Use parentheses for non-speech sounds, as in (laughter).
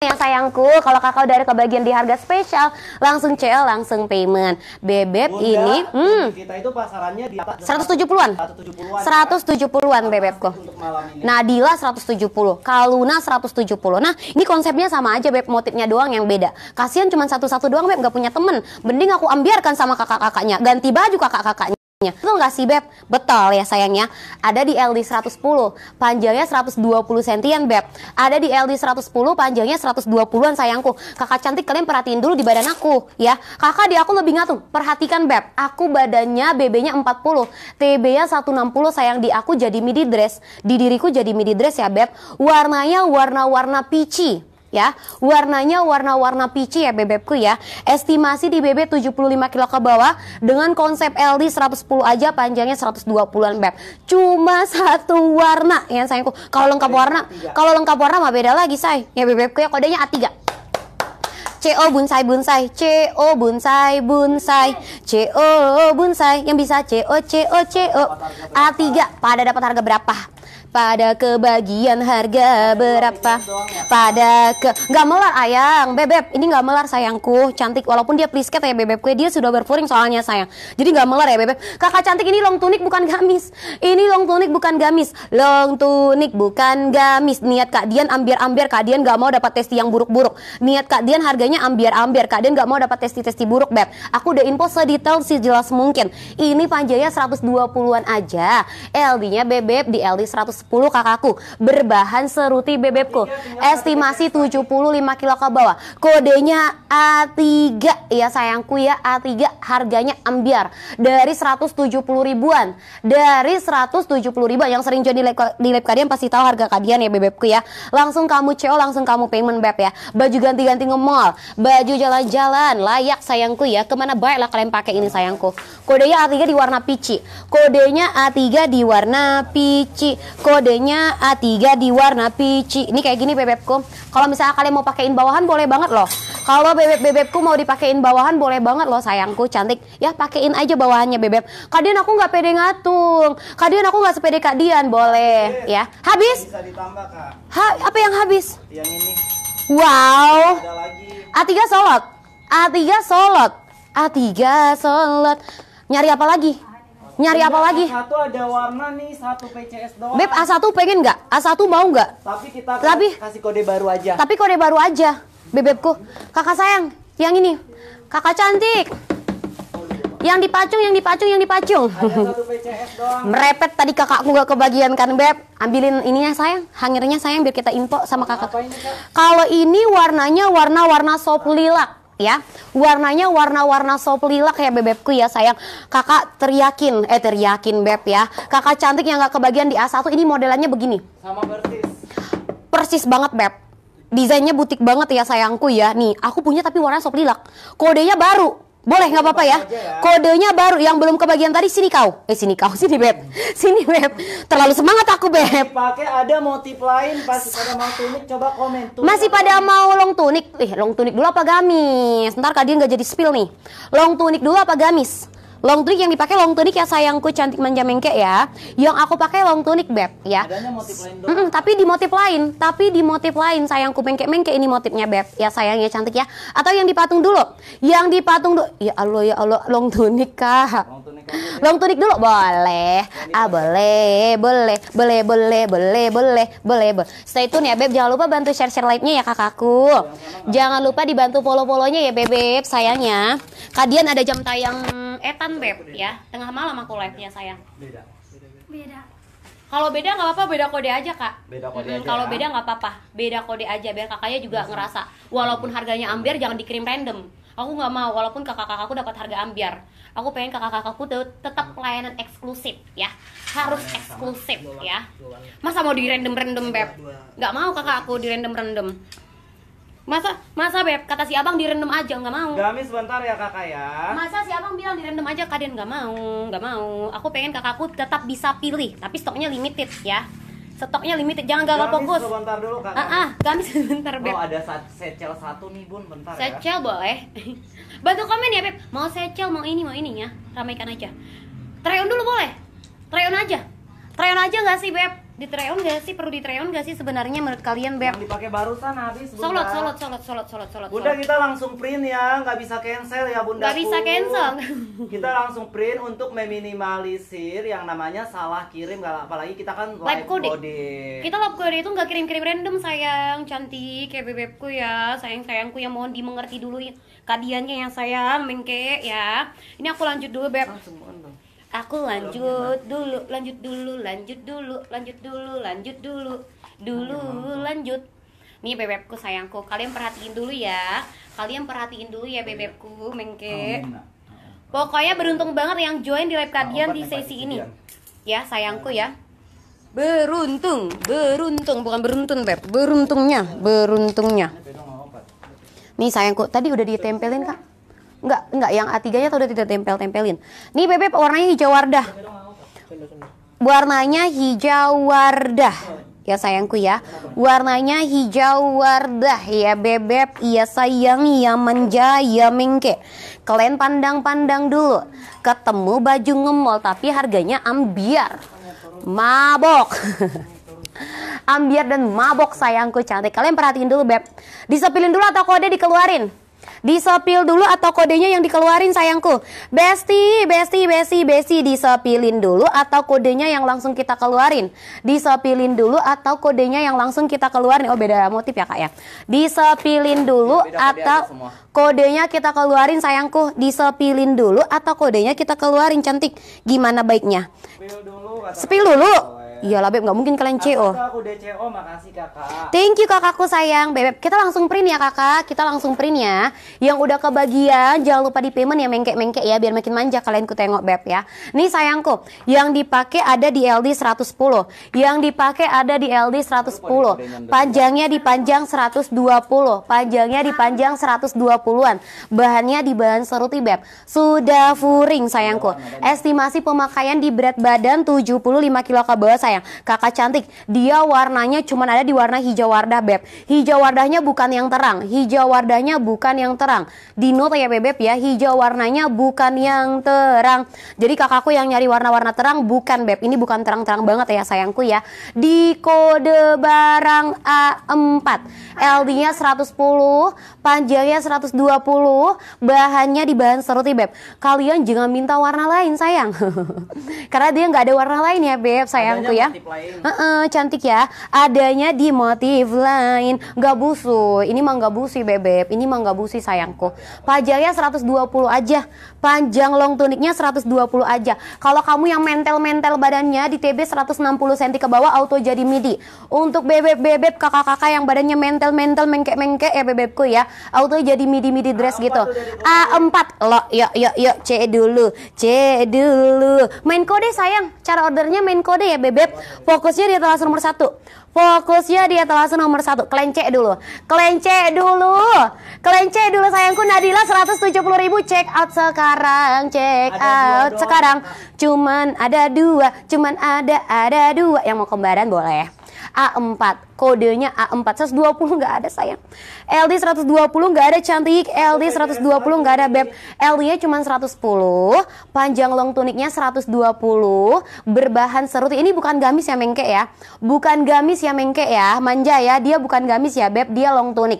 Yang sayangku, kalau kakak udah ada kebagian di harga spesial, langsung CL, langsung payment. Bebek ini, hmm. Kita itu pasarannya di 170-an. 170-an. 170-an bebekku. Nadila 170, Kaluna 170. Nah, ini konsepnya sama aja beb, motifnya doang yang beda. Kasihan cuma satu-satu doang beb, gak punya temen. Mending aku ambiarkan sama kakak-kakaknya. Ganti baju kakak-kakaknya. Betul nggak sih Beb? Betul ya sayangnya Ada di LD 110 Panjangnya 120 cm Beb Ada di LD 110 Panjangnya 120an sayangku Kakak cantik kalian perhatiin dulu di badan aku ya Kakak di aku lebih ngatung Perhatikan Beb Aku badannya BB-nya 40 TB-nya 160 sayang di aku jadi midi dress Di diriku jadi midi dress ya Beb Warnanya warna-warna peachy ya. Warnanya warna-warna peachy ya bebekku ya. Estimasi di BB 75 kilo ke bawah dengan konsep LD 110 aja panjangnya 120-an beb. Cuma (laughs) satu warna ya sayangku. Kalau lengkap warna, kalau lengkap warna mah beda lagi say. Ya bebekku ya kodenya A3. CO bonsai bonsai, CO bonsai bonsai, CO bonsai yang bisa CO CO CO A3 pada dapat harga berapa? Pada kebagian harga berapa? Pada ke nggak melar ayang, bebek. Ini nggak melar sayangku, cantik. Walaupun dia plisket ya bebekku, dia sudah berfuring soalnya sayang. Jadi nggak melar ya bebek. Kakak cantik ini long tunik bukan gamis. Ini long tunik bukan gamis. Long tunik bukan gamis. Niat Kak Dian ambiar-ambiar. Kak Dian nggak mau dapat testi yang buruk-buruk. Niat Kak Dian harganya ambiar-ambiar. Kak Dian nggak mau dapat testi-testi buruk beb. Aku udah info sedetail jelas mungkin. Ini panjanya 120-an aja. LD-nya bebek di LD 100 10 kakakku berbahan seruti bebekku. Iya, Estimasi 75 kilo ke bawah. Kodenya A3 ya sayangku ya A3 harganya ambiar dari 170 ribuan. Dari 170 ribuan yang sering jadi di lab kalian pasti tahu harga kalian ya bebekku ya. Langsung kamu CO, langsung kamu payment beb ya. Baju ganti-ganti nge-mall, baju jalan-jalan layak sayangku ya. Kemana baiklah kalian pakai ini sayangku. Kodenya A3 di warna pici. Kodenya A3 di warna pici. Kodenya kodenya A3 di warna peach. Ini kayak gini bebekku. Kalau misalnya kalian mau pakein bawahan boleh banget loh. Kalau bebek bebekku mau dipakein bawahan boleh banget loh sayangku cantik. Ya pakein aja bawahannya bebek. Kadian aku nggak pede ngatung. Kadian aku nggak sepede kadian boleh eh, ya. Habis? Bisa Ha, apa yang habis? Yang ini. Wow. A3 solot. A3 solot. A3 solot. Nyari apa lagi? Nyari apa iya, lagi? Satu ada warna nih, satu PCS doang. Beb, A1 pengen nggak? A1 mau nggak? Tapi kita Tapi, kasih kode baru aja. Tapi kode baru aja, bebekku. Kakak sayang, yang ini. Kakak cantik. Yang dipacung, yang dipacung, yang dipacung. Ada satu PCS doang. Merepet tadi kakakku nggak kebagian kan, Beb? Ambilin ininya sayang, hangirnya sayang biar kita info sama kakak. Kalau ini warnanya warna-warna soft lilac ya. Warnanya warna-warna soft lilac ya bebekku ya sayang. Kakak teriakin, eh teriakin beb ya. Kakak cantik yang gak kebagian di A1 ini modelannya begini. Sama persis. Persis banget beb. Desainnya butik banget ya sayangku ya. Nih, aku punya tapi warna soft lilac. Kodenya baru. Boleh nggak apa-apa ya. ya. Kodenya baru yang belum kebagian tadi sini kau. Eh sini kau, (laughs) sini beb. Sini beb. Terlalu semangat aku beb. Pakai ada motif lain pasti pada mau tunik coba komen tunik. Masih pada mau long tunik. Eh long tunik dulu apa gamis? Ntar kadin nggak jadi spill nih. Long tunik dulu apa gamis? Long tunic yang dipakai long tunic ya sayangku cantik manja mengke ya. Yang aku pakai long tunic beb ya. motif lain Mm -mm, tapi di motif lain, tapi di motif lain sayangku mengke mengke ini motifnya beb ya sayangnya cantik ya. Atau yang dipatung dulu, yang dipatung dulu. Ya Allah ya Allah long tunic kah. Long tunic Long tunik dulu boleh. Ah boleh, boleh, boleh, boleh, boleh, boleh, boleh, boleh. Stay tune ya Beb, jangan lupa bantu share-share live nya ya kakakku. Jangan lupa dibantu follow polonya ya Beb, beb sayangnya. Kadian ada jam tayang etan Beb ya. Tengah malam aku live-nya sayang. Beda. Beda. Kalau beda nggak apa-apa, beda kode aja kak. Beda kode hmm, aja. Kalau ya. beda nggak apa-apa, beda kode aja biar kakaknya juga Masa. ngerasa. Walaupun harganya ambil jangan dikirim random aku nggak mau walaupun kakak-kakakku dapat harga ambiar aku pengen kakak-kakakku tetap hmm. pelayanan eksklusif ya harus eksklusif ya masa mau di random random beb nggak mau kakak aku di random random masa masa beb kata si abang di random aja nggak mau Gami sebentar ya kakak ya masa si abang bilang di random aja kalian nggak mau nggak mau aku pengen kakakku tetap bisa pilih tapi stoknya limited ya stoknya limited jangan gagal gamis fokus sebentar dulu kak ah kami ah, sebentar. Oh, beb oh ada secel satu nih bun bentar ya. secel ya. boleh (laughs) bantu komen ya beb mau secel mau ini mau ini ya ramaikan aja on dulu boleh on aja on aja nggak sih beb di Ditreon gak sih? Perlu di ditreon gak sih sebenarnya menurut kalian, Beb? Yang dipakai barusan habis, Bunda. Solot, solot, solot, solot, solot, solot. Bunda kita langsung print ya, nggak bisa cancel ya, Bunda. Nggak bisa cancel. (laughs) kita langsung print untuk meminimalisir yang namanya salah kirim, gak apalagi kita kan live, live coding. Kita live code itu nggak kirim-kirim random, sayang. Cantik kayak bebekku ya, sayang-sayangku yang mohon dimengerti dulu ya. kadiannya yang sayang, mengke ya. Ini aku lanjut dulu, Beb. Langsung aku lanjut dulu lanjut dulu lanjut dulu lanjut dulu lanjut dulu dulu lanjut nih bebekku sayangku kalian perhatiin dulu ya kalian perhatiin dulu ya bebekku mengke pokoknya beruntung banget yang join di live kalian nah, di sesi ini ya sayangku nah. ya beruntung beruntung bukan beruntung beb beruntungnya beruntungnya nih sayangku tadi udah ditempelin kak Enggak, enggak yang A3-nya tuh udah tidak tempel-tempelin. Nih Bebe warnanya hijau wardah. Warnanya hijau wardah. Ya sayangku ya. Warnanya hijau wardah ya bebep. Iya sayang, iya manja, iya mengke. Kalian pandang-pandang dulu. Ketemu baju ngemol tapi harganya ambiar. Mabok. (laughs) ambiar dan mabok sayangku cantik. Kalian perhatiin dulu Beb. Disepilin dulu atau kode dikeluarin? Disepil dulu atau kodenya yang dikeluarin sayangku? Besti, besti, besti, besti disepilin dulu atau kodenya yang langsung kita keluarin? Disepilin dulu atau kodenya yang langsung kita keluarin? Oh beda motif ya kak ya. Disepilin dulu beda atau kodenya kita keluarin sayangku? Disepilin dulu atau kodenya kita keluarin cantik? Gimana baiknya? Sepil dulu. Sepil dulu. Iyalah Beb, nggak mungkin kalian CO. aku udah CO, makasih Kakak. Thank you Kakakku sayang. Beb, kita langsung print ya Kakak. Kita langsung print ya. Yang udah kebagian jangan lupa di payment ya mengkek mengkek ya biar makin manja kalian ku tengok Beb ya. Nih sayangku, yang dipakai ada di LD 110. Yang dipakai ada di LD 110. Panjangnya di panjang 120. Panjangnya di panjang 120-an. Bahannya di bahan seruti Beb. Sudah furing sayangku. Iya, Estimasi pemakaian di berat badan 75 kilo ke bawah sayang. Kakak cantik, dia warnanya cuma ada di warna hijau wardah beb. Hijau wardahnya bukan yang terang, hijau wardahnya bukan yang terang. Di note ya beb ya, hijau warnanya bukan yang terang. Jadi kakakku yang nyari warna-warna terang bukan beb. Ini bukan terang-terang banget ya sayangku ya. Di kode barang A4, LD-nya 110, panjangnya 120, bahannya di bahan seruti ya, beb. Kalian jangan minta warna lain sayang. (laughs) Karena dia nggak ada warna lain ya beb sayangku ya. Uh -uh, cantik ya. Adanya di motif lain. Gak busu. Ini mah gak busi bebek. Ini mah gak busi sayangku. Pajaknya 120 aja. Panjang long tuniknya 120 aja. Kalau kamu yang mentel-mentel badannya di TB 160 cm ke bawah auto jadi midi. Untuk bebek-bebek kakak-kakak yang badannya mentel-mentel mengke-mengke ya eh, bebekku ya. Auto jadi midi-midi dress A4 gitu. A4 lo yuk, yuk, yuk C dulu. C dulu. Main kode sayang. Cara ordernya main kode ya bebek fokusnya di etalase nomor satu. Fokusnya di etalase nomor satu. kelencek dulu. kelencek dulu. kelencek dulu sayangku Nadila 170.000 ribu. Check out sekarang. Check out sekarang. Cuman ada dua. Cuman ada ada dua. Yang mau kembaran boleh. A4 kodenya A4 120 nggak ada sayang LD 120 nggak ada cantik LD 120 nggak ada beb LD nya cuma 110 panjang long tuniknya 120 berbahan serut ini bukan gamis ya mengke ya bukan gamis ya mengke ya manja ya dia bukan gamis ya beb dia long tunik